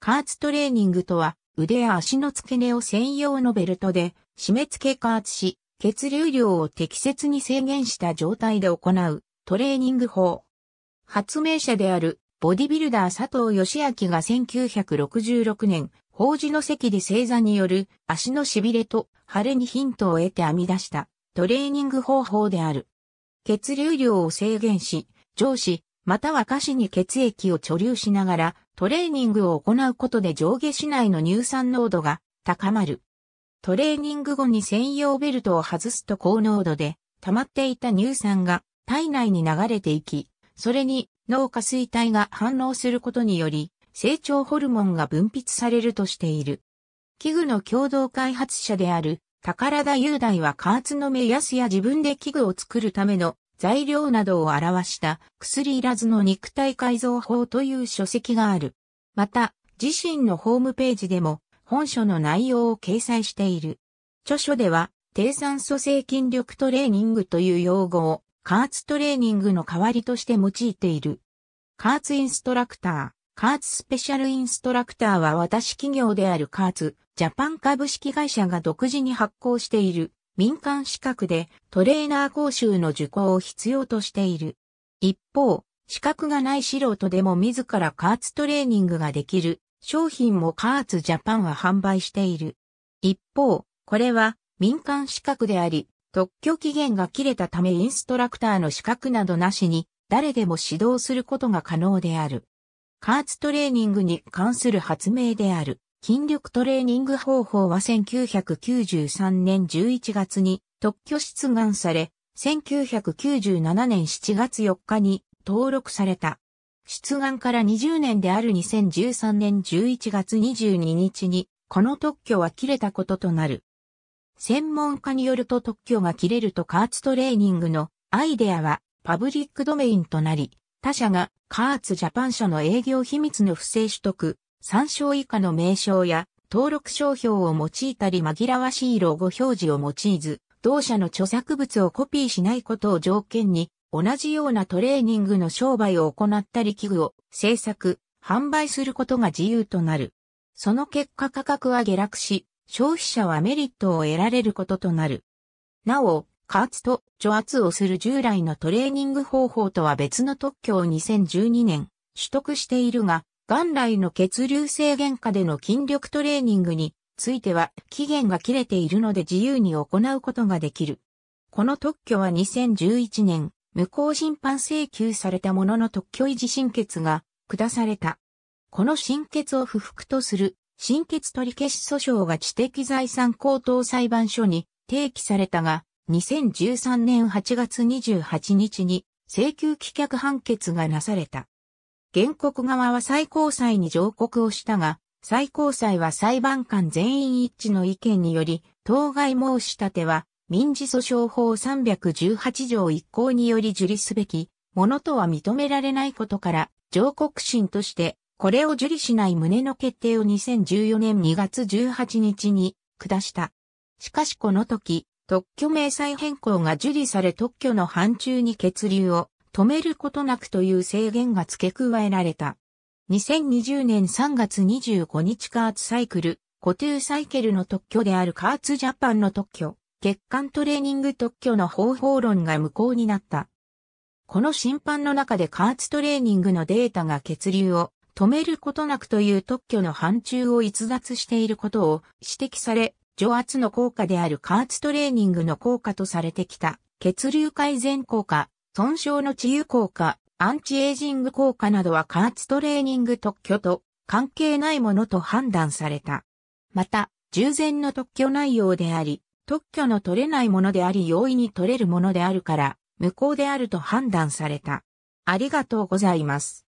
加圧トレーニングとは、腕や足の付け根を専用のベルトで、締め付け加圧し、血流量を適切に制限した状態で行う、トレーニング法。発明者である、ボディビルダー佐藤義明が1966年、法事の席で正座による足の痺れと腫れにヒントを得て編み出したトレーニング方法である。血流量を制限し、上肢、または下肢に血液を貯留しながらトレーニングを行うことで上下肢内の乳酸濃度が高まる。トレーニング後に専用ベルトを外すと高濃度で溜まっていた乳酸が体内に流れていき、それに脳下垂体が反応することにより成長ホルモンが分泌されるとしている。器具の共同開発者である宝田雄大は加圧の目安や自分で器具を作るための材料などを表した薬いらずの肉体改造法という書籍がある。また、自身のホームページでも本書の内容を掲載している。著書では、低酸素性筋力トレーニングという用語を、加圧トレーニングの代わりとして用いている。加圧インストラクター、加圧スペシャルインストラクターは私企業である加圧、ジャパン株式会社が独自に発行している民間資格でトレーナー講習の受講を必要としている。一方、資格がない素人でも自ら加圧トレーニングができる商品も加圧ジャパンは販売している。一方、これは民間資格であり、特許期限が切れたためインストラクターの資格などなしに誰でも指導することが可能である。加圧トレーニングに関する発明である。筋力トレーニング方法は1993年11月に特許出願され、1997年7月4日に登録された。出願から20年である2013年11月22日に、この特許は切れたこととなる。専門家によると特許が切れると加圧トレーニングのアイデアはパブリックドメインとなり、他社が加圧ジャパン社の営業秘密の不正取得、参照以下の名称や登録商標を用いたり紛らわしいロゴ表示を用いず、同社の著作物をコピーしないことを条件に、同じようなトレーニングの商売を行ったり器具を制作、販売することが自由となる。その結果価格は下落し、消費者はメリットを得られることとなる。なお、加圧と除圧をする従来のトレーニング方法とは別の特許を2012年取得しているが、元来の血流制限下での筋力トレーニングについては期限が切れているので自由に行うことができる。この特許は2011年、無効審判請求されたものの特許維持審決が下された。この審決を不服とする、審決取り消し訴訟が知的財産高等裁判所に提起されたが、2013年8月28日に請求棄却判決がなされた。原告側は最高裁に上告をしたが、最高裁は裁判官全員一致の意見により、当該申し立ては、民事訴訟法318条一項により受理すべき、ものとは認められないことから、上告審として、これを受理しない旨の決定を2014年2月18日に下した。しかしこの時、特許明細変更が受理され特許の範疇に血流を止めることなくという制限が付け加えられた。2020年3月25日カーツサイクル、固定サイケルの特許であるカーツジャパンの特許、血管トレーニング特許の方法論が無効になった。この審判の中で加圧トレーニングのデータが血流を止めることなくという特許の範疇を逸脱していることを指摘され、除圧の効果である加圧トレーニングの効果とされてきた血流改善効果損傷の治癒効果、アンチエイジング効果などは加圧トレーニング特許と関係ないものと判断された。また、従前の特許内容であり、特許の取れないものであり容易に取れるものであるから、無効であると判断された。ありがとうございます。